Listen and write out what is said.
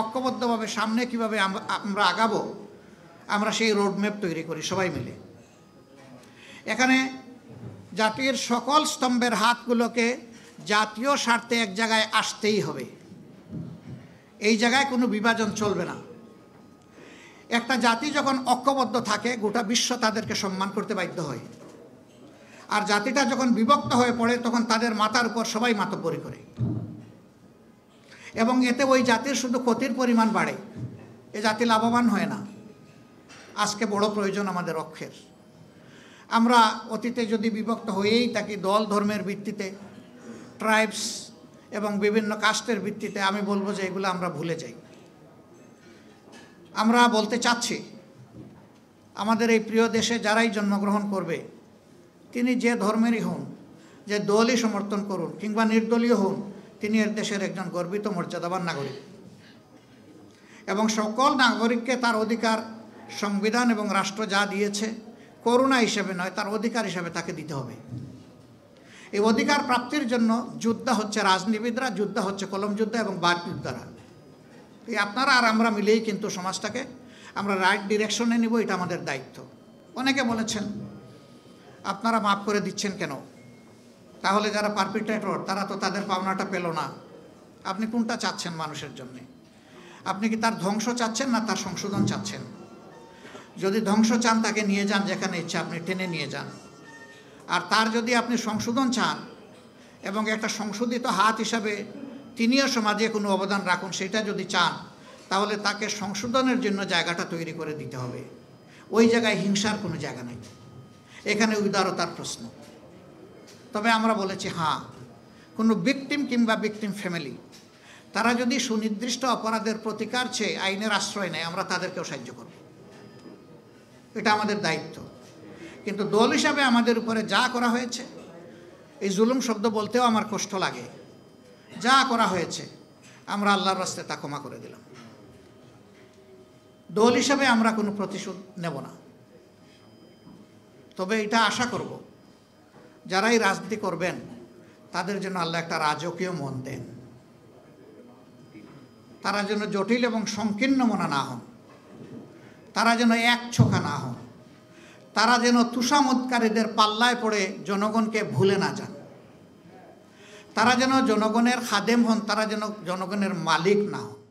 ঐক্যবদ্ধভাবে সামনে কিভাবে আমরা আগাবো আমরা সেই রোডম্যাপ তৈরি করি সবাই মিলে এখানে জাতির সকল স্তম্ভের হাতগুলোকে জাতীয় স্বার্থে এক জায়গায় আসতেই হবে এই জায়গায় কোনো বিভাজন চলবে না একটা জাতি যখন ঐক্যবদ্ধ থাকে গোটা বিশ্ব তাদেরকে সম্মান করতে বাধ্য হয় আর জাতিটা যখন বিভক্ত হয়ে পড়ে তখন তাদের মাথার উপর সবাই মাতব্বরি করে এবং এতে ওই জাতির শুধু ক্ষতির পরিমাণ বাড়ে এ জাতি লাভবান হয় না আজকে বড় প্রয়োজন আমাদের অক্ষের আমরা অতীতে যদি বিভক্ত হয়েই থাকি দল ধর্মের ভিত্তিতে ট্রাইবস এবং বিভিন্ন কাস্টের ভিত্তিতে আমি বলবো যে এগুলো আমরা ভুলে যাই আমরা বলতে চাচ্ছি আমাদের এই প্রিয় দেশে যারাই জন্মগ্রহণ করবে তিনি যে ধর্মেরই হন যে দলই সমর্থন করুন কিংবা নির্দলীয় হন তিনি এর দেশের একজন গর্বিত মর্যাদাবান নাগরিক এবং সকল নাগরিককে তার অধিকার সংবিধান এবং রাষ্ট্র যা দিয়েছে করুণা হিসেবে নয় তার অধিকার হিসেবে তাকে দিতে হবে এই অধিকার প্রাপ্তির জন্য যোদ্ধা হচ্ছে রাজনীতিবিদরা যোদ্ধা হচ্ছে কলম যোদ্ধা এবং বাট এই আপনারা আর আমরা মিলেই কিন্তু সমাজটাকে আমরা রাইট ডিরেকশনে নিব এটা আমাদের দায়িত্ব অনেকে বলেছেন আপনারা মাফ করে দিচ্ছেন কেন তাহলে যারা পারপিটেটর তারা তো তাদের পাওনাটা পেল না আপনি কোনটা চাচ্ছেন মানুষের জন্যে আপনি কি তার ধ্বংস চাচ্ছেন না তার সংশোধন চাচ্ছেন যদি ধ্বংস চান তাকে নিয়ে যান যেখানে ইচ্ছা আপনি টেনে নিয়ে যান আর তার যদি আপনি সংশোধন চান এবং একটা সংশোধিত হাত হিসাবে তিনিও সমাজে কোনো অবদান রাখুন সেটা যদি চান তাহলে তাকে সংশোধনের জন্য জায়গাটা তৈরি করে দিতে হবে ওই জায়গায় হিংসার কোনো জায়গা নেই এখানে উদারতার প্রশ্ন তবে আমরা বলেছি হ্যাঁ কোনো বিক্টিম কিংবা বিক্টিম ফ্যামিলি তারা যদি সুনির্দিষ্ট অপরাধের প্রতিকার চেয়ে আইনের আশ্রয় নেয় আমরা তাদেরকেও সাহায্য করব এটা আমাদের দায়িত্ব কিন্তু দল হিসাবে আমাদের উপরে যা করা হয়েছে এই জুলুম শব্দ বলতেও আমার কষ্ট লাগে যা করা হয়েছে আমরা আল্লাহর রাস্তায় তা ক্ষমা করে দিলাম দল হিসাবে আমরা কোনো প্রতিশোধ নেব না তবে এটা আশা করবো যারাই রাজনীতি করবেন তাদের জন্য আল্লাহ একটা রাজকীয় মন দেন তারা যেন জটিল এবং সংকীর্ণ মনা না হন তারা যেন এক ছোখা না হন তারা যেন তুষামৎকারীদের পাল্লায় পড়ে জনগণকে ভুলে না যান তারা যেন জনগণের খাদেম হন তারা যেন জনগণের মালিক না হন